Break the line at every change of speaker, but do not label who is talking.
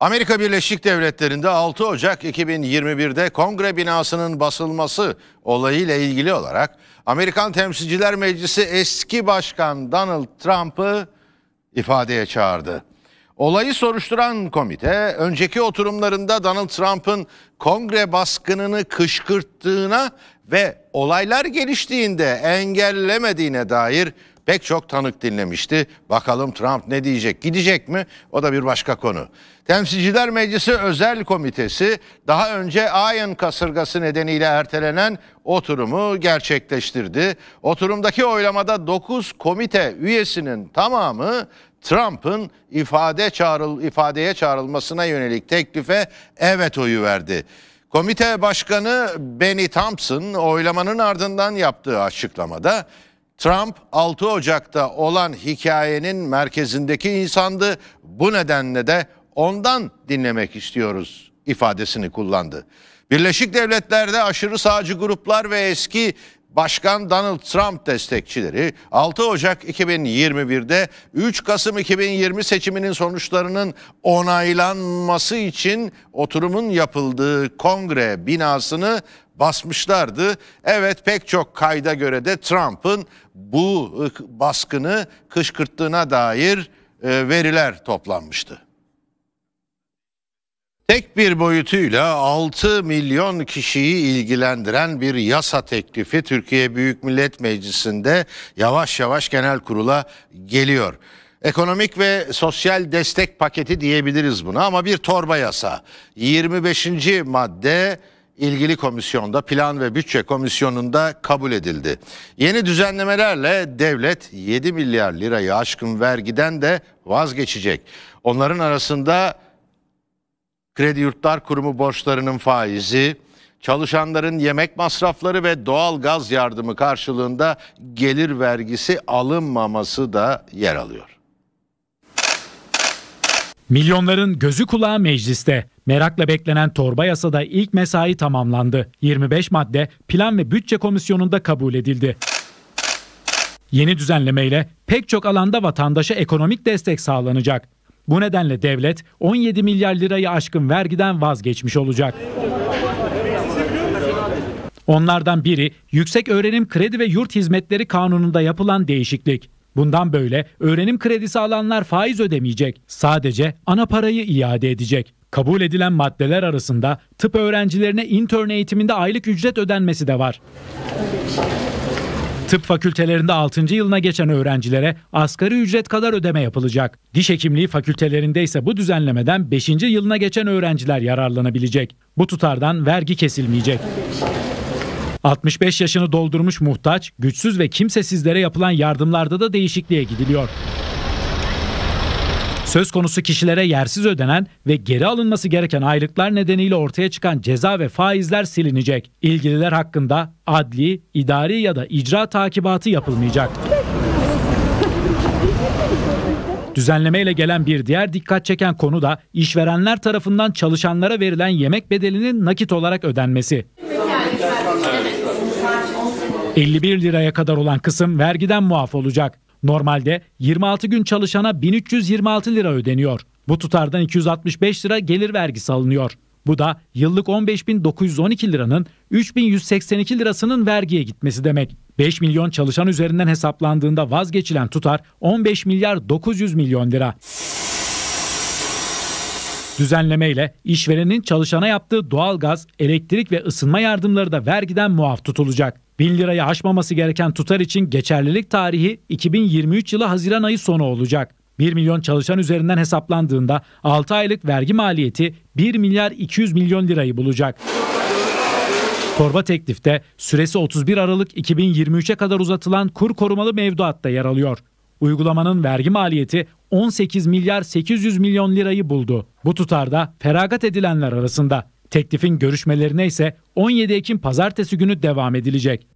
Amerika Birleşik Devletleri'nde 6 Ocak 2021'de Kongre binasının basılması olayıyla ilgili olarak Amerikan Temsilciler Meclisi eski başkan Donald Trump'ı ifadeye çağırdı. Olayı soruşturan komite önceki oturumlarında Donald Trump'ın Kongre baskınını kışkırttığına ve olaylar geliştiğinde engellemediğine dair pek çok tanık dinlemişti. Bakalım Trump ne diyecek? Gidecek mi? O da bir başka konu. Temsilciler Meclisi Özel Komitesi daha önce ayın kasırgası nedeniyle ertelenen oturumu gerçekleştirdi. Oturumdaki oylamada 9 komite üyesinin tamamı Trump'ın ifade çağrıl ifadeye çağrılmasına yönelik teklife evet oyu verdi. Komite Başkanı Benny Thompson oylamanın ardından yaptığı açıklamada Trump 6 Ocak'ta olan hikayenin merkezindeki insandı. Bu nedenle de ondan dinlemek istiyoruz ifadesini kullandı. Birleşik Devletler'de aşırı sağcı gruplar ve eski Başkan Donald Trump destekçileri 6 Ocak 2021'de 3 Kasım 2020 seçiminin sonuçlarının onaylanması için oturumun yapıldığı kongre binasını basmışlardı. Evet pek çok kayda göre de Trump'ın bu e, baskını kışkırttığına dair e, veriler toplanmıştı. Tek bir boyutuyla 6 milyon kişiyi ilgilendiren bir yasa teklifi Türkiye Büyük Millet Meclisi'nde yavaş yavaş genel kurula geliyor. Ekonomik ve sosyal destek paketi diyebiliriz buna ama bir torba yasa. 25. madde ilgili komisyonda plan ve bütçe komisyonunda kabul edildi. Yeni düzenlemelerle devlet 7 milyar lirayı aşkın vergiden de vazgeçecek. Onların arasında Kredi Yurtlar Kurumu borçlarının faizi, çalışanların yemek masrafları ve doğal gaz yardımı karşılığında gelir vergisi alınmaması da yer alıyor.
Milyonların gözü kulağı mecliste. Merakla beklenen torba yasada ilk mesai tamamlandı. 25 madde Plan ve Bütçe Komisyonu'nda kabul edildi. Yeni düzenlemeyle pek çok alanda vatandaşa ekonomik destek sağlanacak. Bu nedenle devlet 17 milyar lirayı aşkın vergiden vazgeçmiş olacak. Onlardan biri Yüksek Öğrenim Kredi ve Yurt Hizmetleri Kanunu'nda yapılan değişiklik. Bundan böyle öğrenim kredisi alanlar faiz ödemeyecek. Sadece ana parayı iade edecek. Kabul edilen maddeler arasında tıp öğrencilerine intern eğitiminde aylık ücret ödenmesi de var. Tıp fakültelerinde 6. yılına geçen öğrencilere asgari ücret kadar ödeme yapılacak. Diş hekimliği fakültelerinde ise bu düzenlemeden 5. yılına geçen öğrenciler yararlanabilecek. Bu tutardan vergi kesilmeyecek. 65 yaşını doldurmuş muhtaç, güçsüz ve kimsesizlere yapılan yardımlarda da değişikliğe gidiliyor. Söz konusu kişilere yersiz ödenen ve geri alınması gereken aylıklar nedeniyle ortaya çıkan ceza ve faizler silinecek. İlgililer hakkında adli, idari ya da icra takibatı yapılmayacak. Düzenlemeyle gelen bir diğer dikkat çeken konu da işverenler tarafından çalışanlara verilen yemek bedelinin nakit olarak ödenmesi. 51 liraya kadar olan kısım vergiden muaf olacak. Normalde 26 gün çalışana 1326 lira ödeniyor. Bu tutardan 265 lira gelir vergisi alınıyor. Bu da yıllık 15.912 liranın 3.182 lirasının vergiye gitmesi demek. 5 milyon çalışan üzerinden hesaplandığında vazgeçilen tutar 15 milyar 900 milyon lira. Düzenlemeyle işverenin çalışana yaptığı doğalgaz, elektrik ve ısınma yardımları da vergiden muaf tutulacak. 1000 lirayı aşmaması gereken tutar için geçerlilik tarihi 2023 yılı Haziran ayı sonu olacak. 1 milyon çalışan üzerinden hesaplandığında 6 aylık vergi maliyeti 1 milyar 200 milyon lirayı bulacak. Torba teklifte süresi 31 Aralık 2023'e kadar uzatılan kur korumalı mevduat da yer alıyor. Uygulamanın vergi maliyeti 18 milyar 800 milyon lirayı buldu. Bu tutarda feragat edilenler arasında. Teklifin görüşmelerine ise 17 Ekim pazartesi günü devam edilecek.